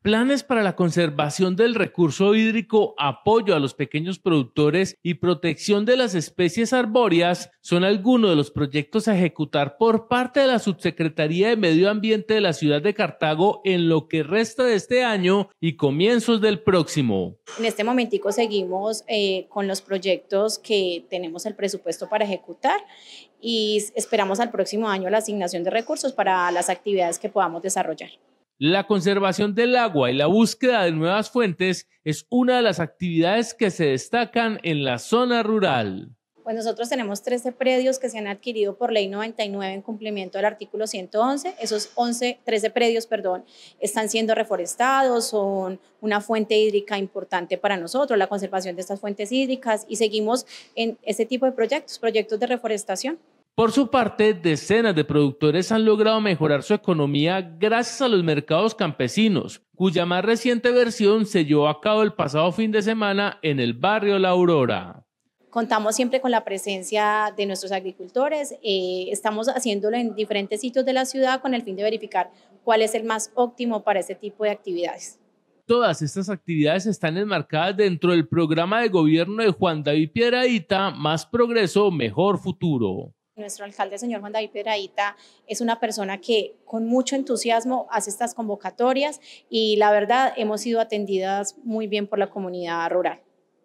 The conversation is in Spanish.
Planes para la conservación del recurso hídrico, apoyo a los pequeños productores y protección de las especies arbóreas son algunos de los proyectos a ejecutar por parte de la Subsecretaría de Medio Ambiente de la ciudad de Cartago en lo que resta de este año y comienzos del próximo. En este momentico seguimos eh, con los proyectos que tenemos el presupuesto para ejecutar y esperamos al próximo año la asignación de recursos para las actividades que podamos desarrollar. La conservación del agua y la búsqueda de nuevas fuentes es una de las actividades que se destacan en la zona rural. Pues nosotros tenemos 13 predios que se han adquirido por ley 99 en cumplimiento del artículo 111. Esos 11, 13 predios, perdón, están siendo reforestados, son una fuente hídrica importante para nosotros, la conservación de estas fuentes hídricas y seguimos en este tipo de proyectos, proyectos de reforestación. Por su parte, decenas de productores han logrado mejorar su economía gracias a los mercados campesinos, cuya más reciente versión se llevó a cabo el pasado fin de semana en el barrio La Aurora. Contamos siempre con la presencia de nuestros agricultores. Eh, estamos haciéndolo en diferentes sitios de la ciudad con el fin de verificar cuál es el más óptimo para este tipo de actividades. Todas estas actividades están enmarcadas dentro del programa de gobierno de Juan David Piedradita, Más Progreso, Mejor Futuro. Nuestro alcalde, señor Juan David Pedraíta, es una persona que con mucho entusiasmo hace estas convocatorias y la verdad hemos sido atendidas muy bien por la comunidad rural.